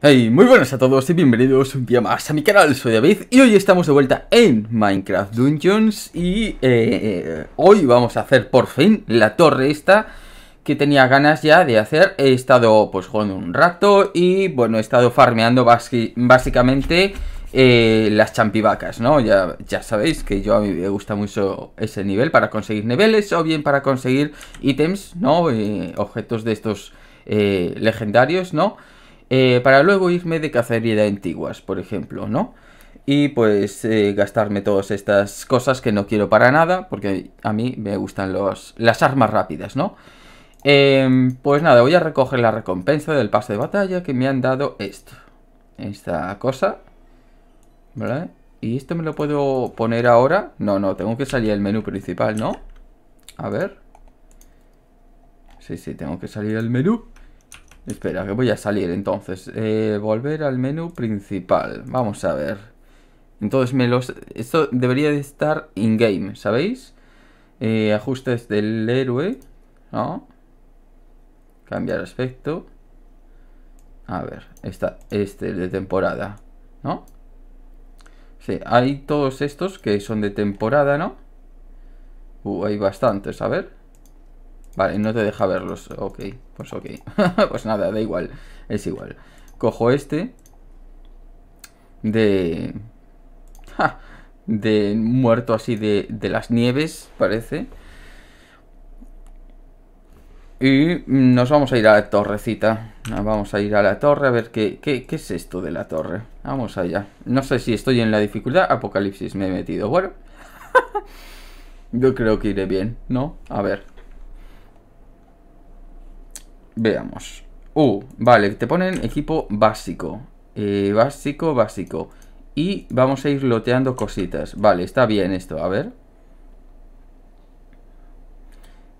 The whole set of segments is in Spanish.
Hey, muy buenas a todos y bienvenidos un día más a mi canal, soy David y hoy estamos de vuelta en Minecraft Dungeons y eh, eh, hoy vamos a hacer por fin la torre esta que tenía ganas ya de hacer, he estado pues jugando un rato y bueno he estado farmeando básicamente eh, las champivacas, ¿no? Ya, ya sabéis que yo a mí me gusta mucho ese nivel para conseguir niveles o bien para conseguir ítems, ¿no? objetos de estos legendarios, ¿no? Eh, para luego irme de cacería de antiguas, por ejemplo, ¿no? Y pues eh, gastarme todas estas cosas que no quiero para nada, porque a mí me gustan las armas rápidas, ¿no? Em, pues nada, voy a recoger la recompensa del pase de batalla que me han dado esto. Esta cosa. ¿Vale? ¿Y esto me lo puedo poner ahora? No, no, tengo que salir al menú principal, ¿no? A ver. Sí, sí, tengo que salir al menú. Espera, que voy a salir entonces. Eh, volver al menú principal. Vamos a ver. Entonces me los... Esto debería de estar in-game, ¿sabéis? Eh, ajustes del héroe. ¿No? Cambiar aspecto. A ver, esta, este de temporada. ¿No? Sí, hay todos estos que son de temporada, ¿no? Uh, hay bastantes, a ver. Vale, no te deja verlos. Ok, pues ok. pues nada, da igual. Es igual. Cojo este. De... De muerto así de, las nieves, parece. Y nos vamos a ir a la torrecita. Vamos a ir a la torre a ver qué, qué, es esto de la torre. Vamos allá. No sé si estoy en la dificultad. Apocalipsis me he metido. Bueno. Yo creo que iré bien, ¿no? A ver. Veamos. Uh, vale, te ponen equipo básico. Eh, básico, básico. Y vamos a ir loteando cositas. Vale, está bien esto, a ver.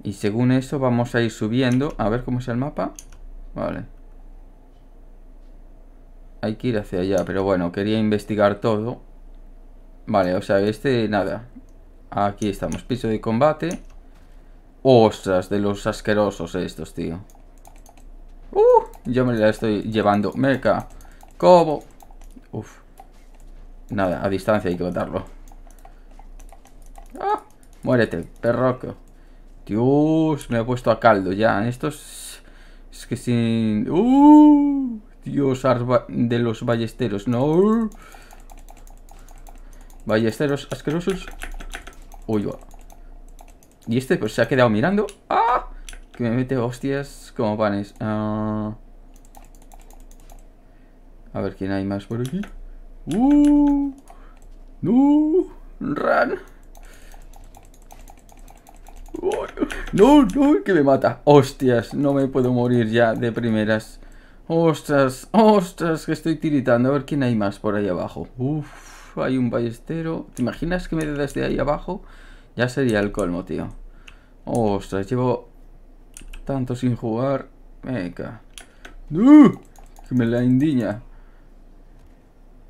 Y según eso vamos a ir subiendo. A ver cómo es el mapa. Vale. Hay que ir hacia allá, pero bueno, quería investigar todo. Vale, o sea, este nada. Aquí estamos, piso de combate. Ostras, de los asquerosos estos, tío. Uh, yo me la estoy llevando. Meca. cómo, Uf. Nada, a distancia hay que botarlo. Ah, muérete, perroco. Dios, me he puesto a caldo ya. En estos... Es que sin... Uh, Dios, arba de los ballesteros. No. Ballesteros asquerosos. Uy, va. Y este pues se ha quedado mirando. ¡Ah! Que me mete hostias como panes. Ah. A ver, ¿quién hay más por aquí? ¡Uh! ¡No! ¡Run! ¡Oh! ¡No, no! run no no que me mata! ¡Hostias! No me puedo morir ya de primeras. ¡Ostras! ¡Ostras! Que estoy tiritando. A ver quién hay más por ahí abajo. ¡Uf! Hay un ballestero. ¿Te imaginas que me dé desde ahí abajo? Ya sería el colmo, tío. ¡Ostras! Llevo tanto sin jugar. Venga. Que me la indiña.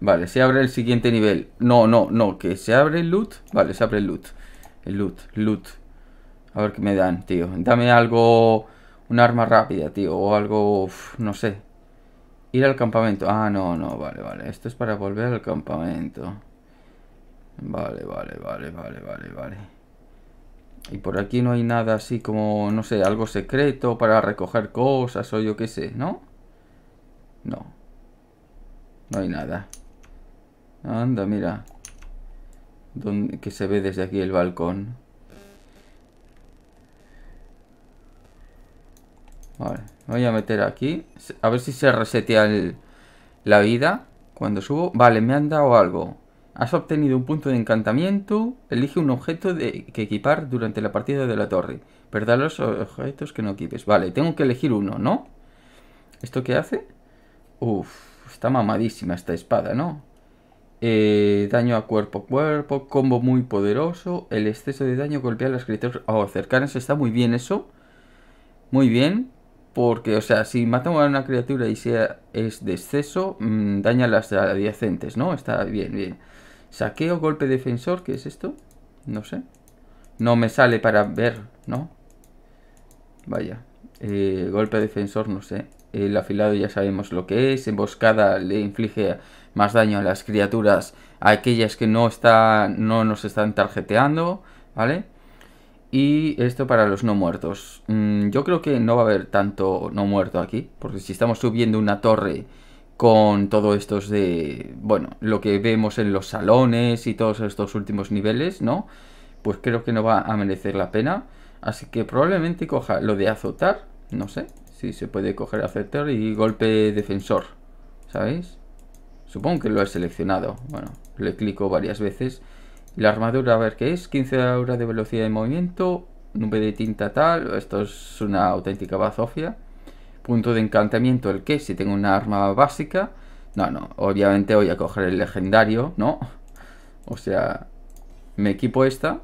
Vale, se abre el siguiente nivel. No, no, no. Que se abre el loot. Vale, se abre el loot. El loot, loot. A ver qué me dan, tío. Dame algo... Un arma rápida, tío. O algo... no sé. Ir al campamento. Ah, no, no. Vale, vale. Esto es para volver al campamento. Vale, vale, vale, vale, vale, vale. Y por aquí no hay nada así como, no sé, algo secreto para recoger cosas o yo qué sé, ¿no? No. No hay nada. Anda, mira. que se ve desde aquí el balcón. Vale, voy a meter aquí. A ver si se resetea la vida cuando subo. Vale, me han dado algo. Has obtenido un punto de encantamiento. Elige un objeto que equipar durante la partida de la torre. Perdá los objetos que no equipes. Vale, tengo que elegir uno, ¿no? ¿Esto qué hace? Uf, está mamadísima esta espada, ¿no? Eh, daño a cuerpo a cuerpo, combo muy poderoso. El exceso de daño golpea a las criaturas. O oh, cercanas está muy bien eso. Muy bien. Porque, o sea, si matamos a una criatura y sea es de exceso, mm, daña a las adyacentes, ¿no? Está bien, bien. Saqueo, golpe defensor, ¿qué es esto? No sé. No me sale para ver, ¿no? Vaya. Eh, golpe defensor, no sé. El afilado ya sabemos lo que es. Emboscada le inflige más daño a las criaturas, a aquellas que no, están, no nos están tarjeteando, ¿vale? Y esto para los no muertos. Mm, yo creo que no va a haber tanto no muerto aquí, porque si estamos subiendo una torre con todo esto de, bueno, lo que vemos en los salones y todos estos últimos niveles, ¿no? Pues creo que no va a merecer la pena. Así que probablemente coja lo de azotar, no sé, si se puede coger azotar y golpe defensor, ¿sabéis? Supongo que lo he seleccionado, bueno, le clico varias veces. La armadura, a ver qué es, 15 horas de velocidad de movimiento, nube de tinta tal, esto es una auténtica bazofia punto de encantamiento el que si tengo una arma básica. No, no, obviamente voy a coger el legendario, ¿no? O sea, me equipo esta.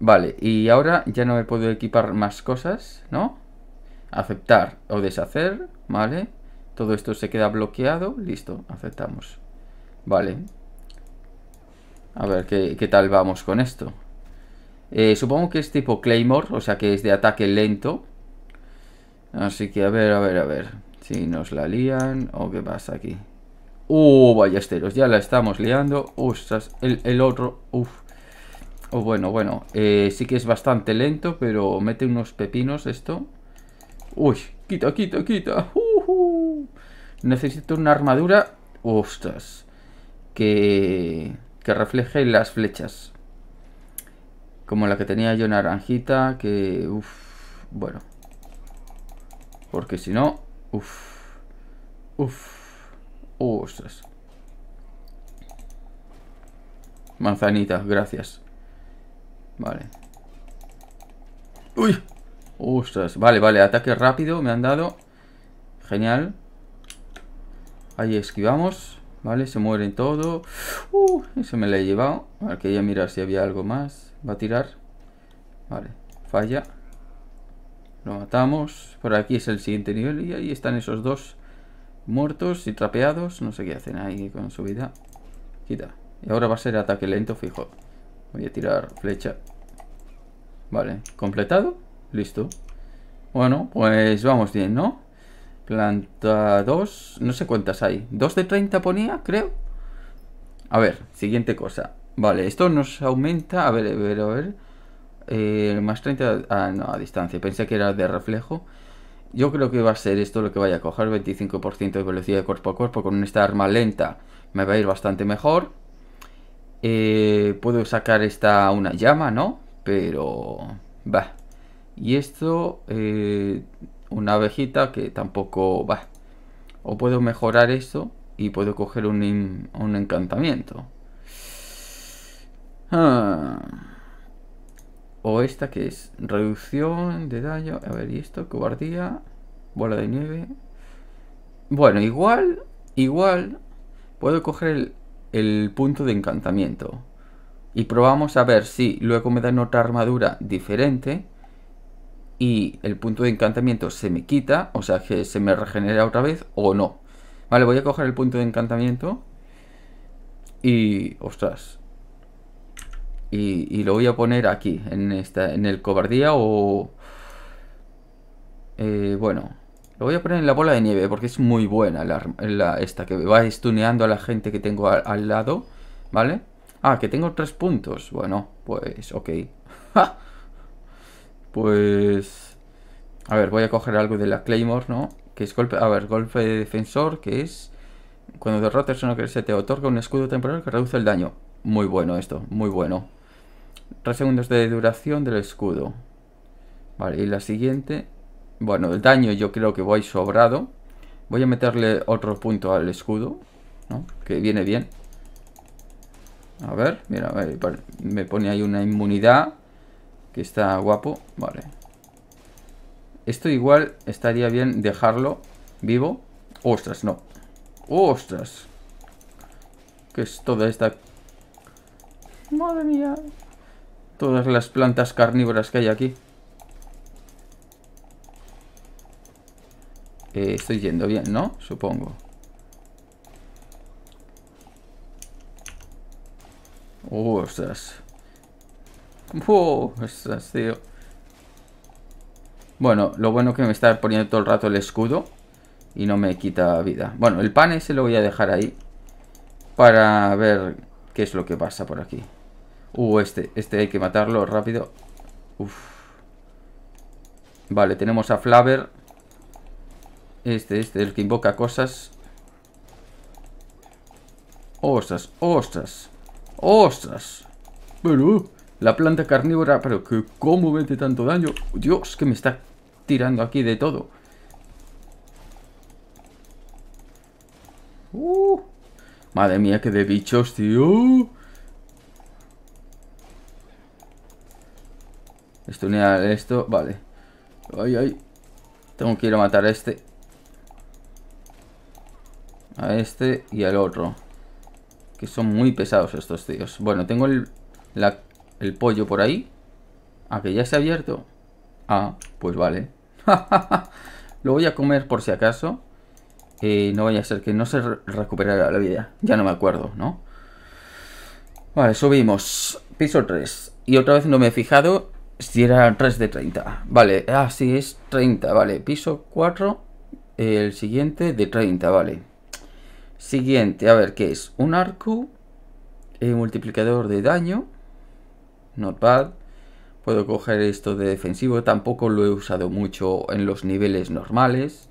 Vale, y ahora ya no me puedo equipar más cosas, ¿no? Aceptar o deshacer, ¿vale? Todo esto se queda bloqueado, listo, aceptamos. Vale. A ver qué, tal vamos con esto. Eh, supongo que es tipo Claymore, o sea que es de ataque lento, Así que a ver, a ver, a ver. Si nos la lían o qué pasa aquí. Uh, ballesteros, ya la estamos liando. Ostras, el, el otro. Uf. Oh, bueno, bueno. Eh, sí que es bastante lento, pero mete unos pepinos esto. Uy, quita, quita, quita. Uh Necesito una armadura. Ostras. Que, que refleje las flechas. Como la que tenía yo naranjita. Que. Uf, bueno. Porque si no... Uf. Uf. ostras. Manzanita, gracias. Vale. ¡Uy! Ostras. Vale, vale. Ataque rápido me han dado. Genial. Ahí esquivamos. Vale, se mueren todo. Uh, eso me lo he llevado. Vale, quería mirar si había algo más. Va a tirar. Vale, falla. Lo matamos. Por aquí es el siguiente nivel. Y ahí están esos dos muertos y trapeados. No sé qué hacen ahí con su vida. Quita. Y ahora va a ser ataque lento fijo. Voy a tirar flecha. Vale. Completado. Listo. Bueno, pues vamos bien, ¿no? Planta 2. No sé cuántas hay. Dos de 30 ponía, creo. A ver, siguiente cosa. Vale, esto nos aumenta. A ver, a ver, a ver. Eh, más 30 ah, a distancia. Pensé que era de reflejo. Yo creo que va a ser esto lo que vaya a coger. 25% de velocidad de cuerpo a cuerpo con esta arma lenta. Me va a ir bastante mejor. Eh, puedo sacar esta una llama, ¿no? Pero... Va. Y esto... Eh, una abejita que tampoco va. O puedo mejorar esto y puedo coger un, un encantamiento. Ah. O esta que es reducción de daño. A ver, ¿y esto? Cobardía. Bola de nieve. Bueno, igual, igual puedo coger el, punto de encantamiento. Y probamos a ver si luego me dan otra armadura diferente y el punto de encantamiento se me quita, o sea que se me regenera otra vez o no. Vale, voy a coger el punto de encantamiento y... ostras, y, lo voy a poner aquí, en, esta, en el cobardía o... Eh, bueno, lo voy a poner en la bola de nieve porque es muy buena la, esta, que va estuneando a la gente que tengo al, lado, ¿vale? Ah, que tengo tres puntos. Bueno, pues ok. pues... A ver, voy a coger algo de la Claymore, ¿no? Que es golpe... A ver, golpe de defensor, que es... Cuando derrotas uno que se te otorga un escudo temporal que reduce el daño. Muy bueno esto, muy bueno. 3 segundos de duración del escudo. Vale, y la siguiente... Bueno, el daño yo creo que voy sobrado. Voy a meterle otro punto al escudo, Que viene bien. A ver, mira, me pone ahí una inmunidad que está guapo. Vale. Esto igual estaría bien dejarlo vivo. Ostras, no. Ostras. Que es toda esta... Madre mía todas las plantas carnívoras que hay aquí. Eh, estoy yendo bien, ¿no? Supongo. Oh, ostras. Oh, ostras, tío. Bueno, lo bueno que me está poniendo todo el rato el escudo y no me quita vida. Bueno, el pan ese lo voy a dejar ahí para ver qué es lo que pasa por aquí. Uh, este, este hay que matarlo rápido Uf. Vale, tenemos a Flaver Este, este, el que invoca cosas Ostras, ostras Ostras Pero, uh, la planta carnívora Pero que, ¿cómo mete tanto daño? Dios, que me está tirando aquí de todo uh. madre mía, que de bichos, tío Estunear esto, vale. Ay, ay. Tengo que ir a matar a este. A este y al otro. Que son muy pesados estos tíos. Bueno, tengo el, pollo por ahí. ¿A que ya se ha abierto. Ah, pues vale. Lo voy a comer por si acaso. Eh, no vaya a ser que no se recuperara la vida. Ya no me acuerdo, ¿no? Vale, subimos. Piso 3. Y otra vez no me he fijado si era 3 de 30. Vale, ah, sí, es 30, vale. Piso 4, el siguiente de 30, vale. Siguiente, a ver, ¿qué es? Un arco, el eh, multiplicador de daño, no bad. Puedo coger esto de defensivo, tampoco lo he usado mucho en los niveles normales.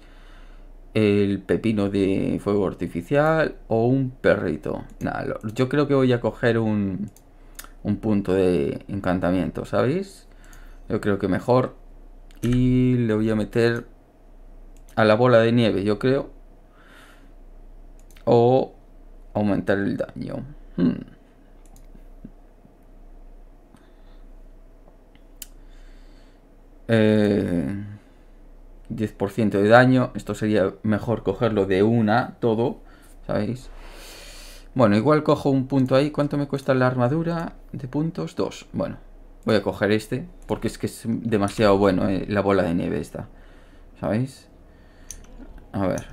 El pepino de fuego artificial o un perrito. Nada, yo creo que voy a coger un, un punto de encantamiento, ¿sabéis? Yo creo que mejor. Y le voy a meter a la bola de nieve, yo creo. O aumentar el daño. 10% hmm. eh, de daño. Esto sería mejor cogerlo de una, todo. ¿Sabéis? Bueno, igual cojo un punto ahí. ¿Cuánto me cuesta la armadura de puntos? Dos. Bueno, Voy a coger este, porque es que es demasiado bueno eh, la bola de nieve esta. ¿Sabéis? A ver.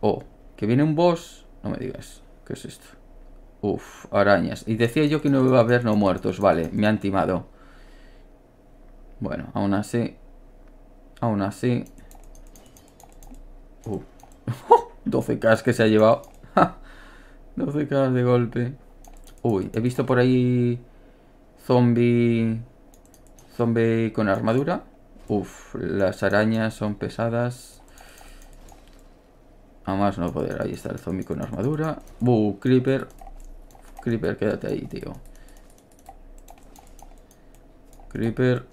Oh, que viene un boss. No me digas. ¿Qué es esto? Uf, arañas. Y decía yo que no iba a haber no muertos. Vale, me han timado. Bueno, aún así... Aún así... Uh. 12k que se ha llevado. 12k de golpe. Uy, he visto por ahí Zombie... Zombie con armadura. Uf, las arañas son pesadas. A más no poder. Ahí está el zombie con armadura. Uh, creeper. Creeper, quédate ahí, tío. Creeper.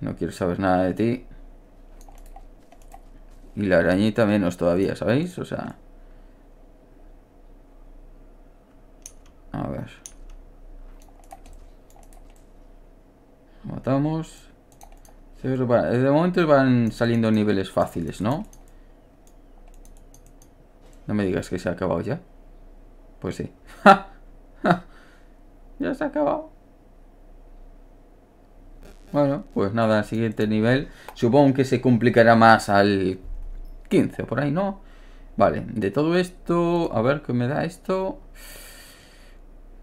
No quiero saber nada de ti. Y la arañita menos todavía, ¿sabéis? O sea... Matamos. De momento van saliendo niveles fáciles, ¿no? No me digas que se ha acabado ya. Pues sí. ya se ha acabado. Bueno, pues nada, siguiente nivel. Supongo que se complicará más al 15 por ahí, ¿no? Vale, de todo esto, a ver qué me da esto.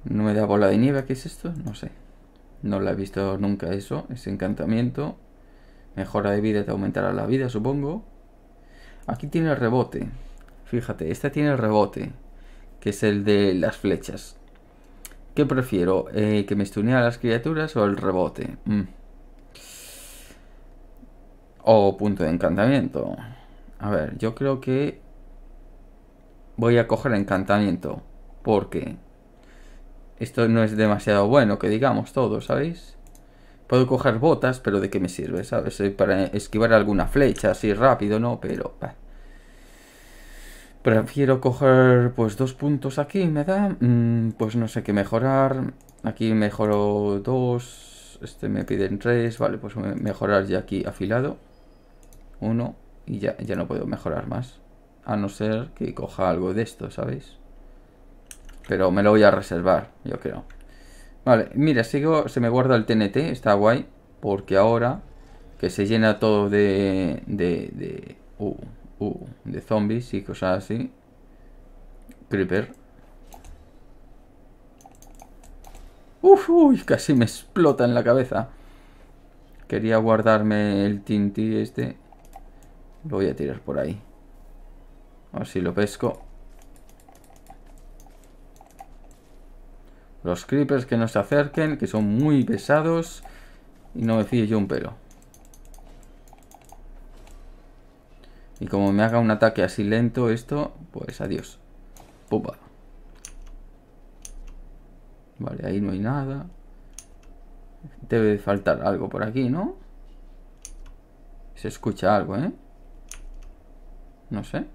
No me da bola de nieve, ¿qué es esto? No sé. No la he visto nunca eso, ese encantamiento. Mejora de vida te aumentará la vida, supongo. Aquí tiene el rebote. Fíjate, esta tiene el rebote, que es el de las flechas. ¿Qué prefiero? Eh, ¿Que me estunea a las criaturas o el rebote? Mm. O punto de encantamiento. A ver, yo creo que voy a coger encantamiento. ¿Por qué? Esto no es demasiado bueno, que digamos todo, ¿sabéis? Puedo coger botas, pero ¿de qué me sirve? ¿Sabes? Eh, para esquivar alguna flecha así rápido, ¿no? Pero... Prefiero coger, pues, dos puntos aquí, ¿me da? Mm, pues no sé qué mejorar. Aquí mejoro dos. Este me piden tres. Vale, pues mejorar ya aquí afilado. Uno. Y ya, ya no puedo mejorar más. A no ser que coja algo de esto, ¿sabéis? Pero me lo voy a reservar, yo creo. Vale, mira, sigo, se me guarda el TNT, está guay. Porque ahora que se llena todo de... de... de... Uh, uh, de zombies y cosas así. Creeper. Uf, uy, casi me explota en la cabeza. Quería guardarme el Tinti este. Lo voy a tirar por ahí. A ver si lo pesco. Los creepers que no se acerquen, que son muy pesados. Y no me fío yo un pelo. Y como me haga un ataque así lento esto, pues adiós. Pupa. Vale, ahí no hay nada. Debe faltar algo por aquí, ¿no? Se escucha algo, ¿eh? No sé.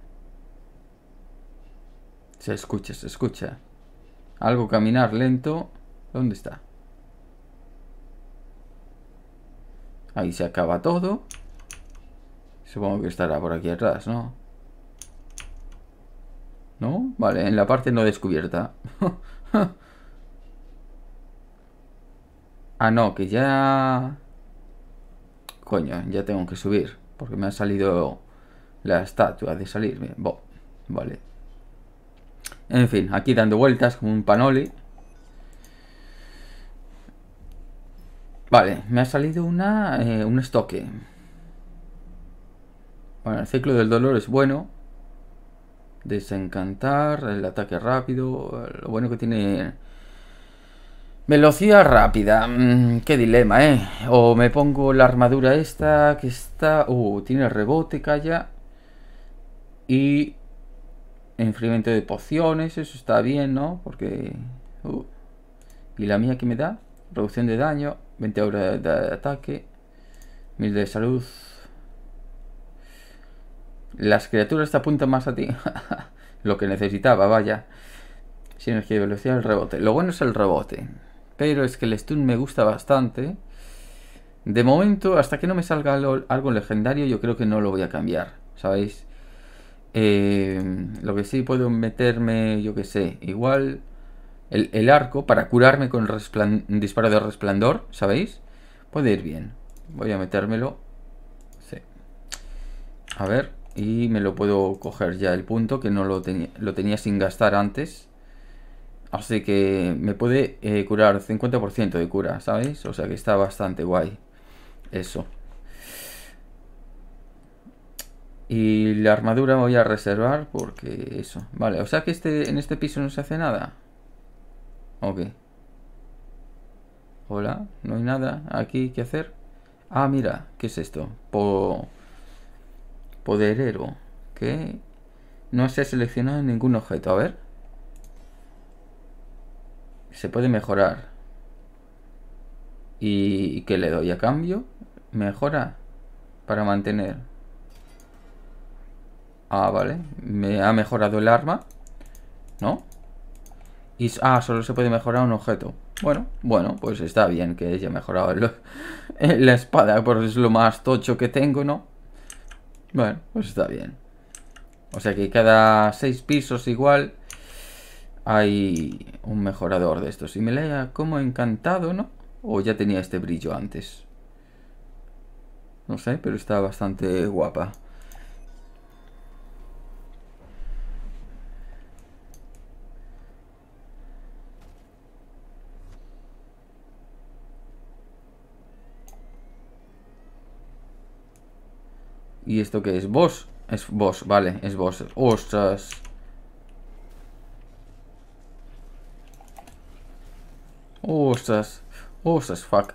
Se escucha, se escucha. Algo caminar lento. ¿Dónde está? Ahí se acaba todo. Supongo que estará por aquí atrás, ¿no? ¿No? Vale, en la parte no descubierta. ah, no, que ya... Coño, ya tengo que subir. Porque me ha salido la estatua de salirme Bueno, vale. En fin, aquí dando vueltas como un panoli. Vale, me ha salido una, eh, un estoque. Bueno, el ciclo del dolor es bueno. Desencantar, el ataque rápido. Lo bueno que tiene... Velocidad rápida. Mm, qué dilema, ¿eh? O me pongo la armadura esta que está... Uh, tiene rebote, calla. Y enfriamiento de pociones, eso está bien, ¿no? Porque... Uh. ¿Y la mía que me da? Reducción de daño, 20 horas de, ataque, 1000 de salud. Las criaturas te apuntan más a ti. Lo que necesitaba, vaya. Sinergia y velocidad, el rebote. Lo bueno es el rebote. Pero es que el stun me gusta bastante. De momento, hasta que no me salga algo legendario, yo creo que no lo voy a cambiar. ¿Sabéis? Em, lo que sí puedo meterme, yo que sé, igual el, arco para curarme con disparo de resplandor, ¿sabéis? Puede ir bien. Voy a metérmelo. Sí. A ver, y me lo puedo coger ya el punto que no lo, tenía lo tenía sin gastar antes. Así que me puede eh, curar 50% de cura, ¿sabéis? O sea que está bastante guay eso. Y la armadura voy a reservar porque eso. Vale, o sea que este, en este piso no se hace nada. Ok. Hola, no hay nada aquí que hacer. Ah, mira, ¿qué es esto? Poderero. ¿Qué? no se ha seleccionado ningún objeto. A ver. Se puede mejorar. ¿Y qué le doy a cambio? Mejora. Para mantener. Ah, vale. Me ha mejorado el arma. ¿No? Y, ah, solo se puede mejorar un objeto. Bueno, bueno, pues está bien que haya mejorado la espada, porque es lo más tocho que tengo, ¿no? Bueno, pues está bien. O sea que cada seis pisos igual hay un mejorador de estos. Y me la como encantado, ¿no? O ya tenía este brillo antes. No sé, pero está bastante guapa. ¿Y esto qué es? ¿Boss? Es boss, vale, es boss. ¡Ostras! ¡Ostras! ¡Ostras, fuck!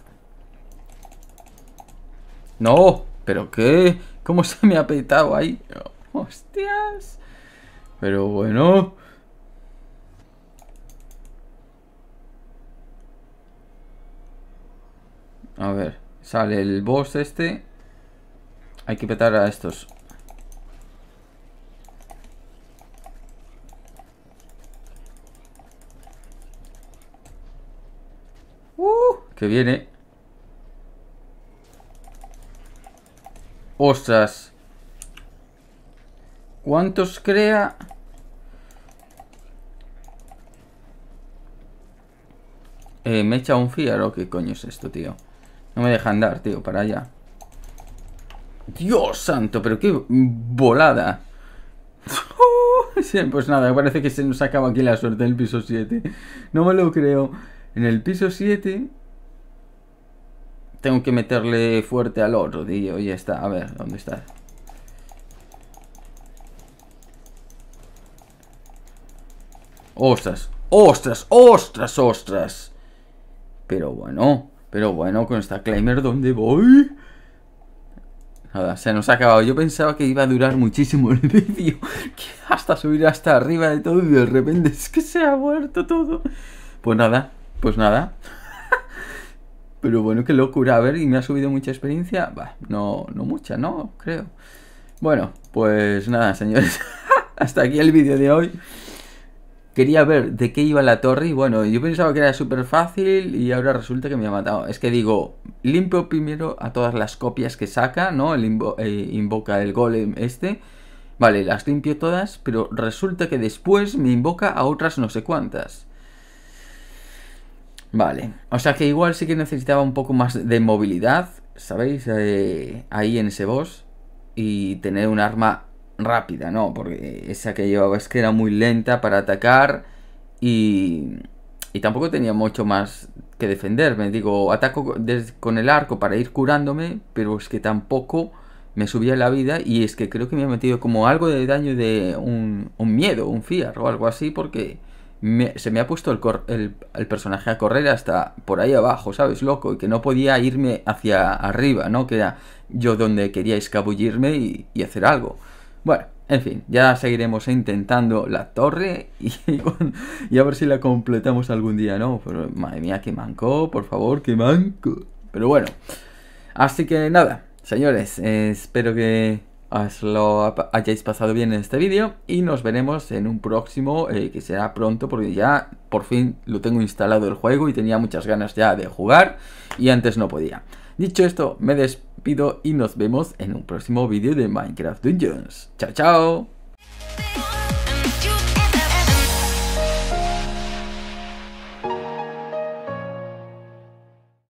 ¡No! ¿Pero qué? ¿Cómo se me ha petado ahí? ¡Hostias! Pero bueno... A ver, sale el boss este. Hay que petar a estos. ¡Uh! Que viene. ¡Ostras! ¿Cuántos crea? Eh, me echa un fiar o qué coño es esto, tío. No me deja andar, tío, para allá. Dios santo, pero qué volada. pues nada, parece que se nos acaba aquí la suerte en el piso 7. No me lo creo. En el piso 7 tengo que meterle fuerte al otro, tío. Ya está, a ver, ¿dónde está? Ostras, ostras, ostras, ostras. Pero bueno, pero bueno, con esta climber, ¿dónde voy? Nada, se nos ha acabado. Yo pensaba que iba a durar muchísimo el vídeo. hasta subir hasta arriba de todo y de repente es que se ha muerto todo. Pues nada, pues nada. Pero bueno, qué locura. A ver, ¿y me ha subido mucha experiencia? va no, no mucha, ¿no? Creo. Bueno, pues nada, señores. hasta aquí el vídeo de hoy quería ver de qué iba la torre y bueno, yo pensaba que era súper fácil y ahora resulta que me ha matado. Es que digo, limpio primero a todas las copias que saca, ¿no? Eh, invoca el golem este. Vale, las limpio todas, pero resulta que después me invoca a otras no sé cuántas. Vale, o sea que igual sí que necesitaba un poco más de movilidad, ¿sabéis? Eh, ahí en ese boss. Y tener un arma rápida, no, porque esa que llevaba es que era muy lenta para atacar y, y tampoco tenía mucho más que defenderme. Digo, ataco con el arco para ir curándome, pero es que tampoco me subía la vida y es que creo que me ha metido como algo de daño de un, miedo, un fiar o algo así, porque se me ha puesto el, el, personaje a correr hasta por ahí abajo, ¿sabes? Loco, y que no podía irme hacia arriba, ¿no? Que era yo donde quería escabullirme y, y hacer algo. Bueno, en fin, ya seguiremos intentando la torre y, a ver si la completamos algún día, ¿no? Pero, madre mía, qué manco, por favor, qué manco. Pero bueno, así que nada, señores, espero que os lo hayáis pasado bien en este vídeo y nos veremos en un próximo eh, que será pronto porque ya por fin lo tengo instalado el juego y tenía muchas ganas ya de jugar y antes no podía. Dicho esto, me despido y nos vemos en un próximo vídeo de Minecraft Dungeons. ¡Chao, chao!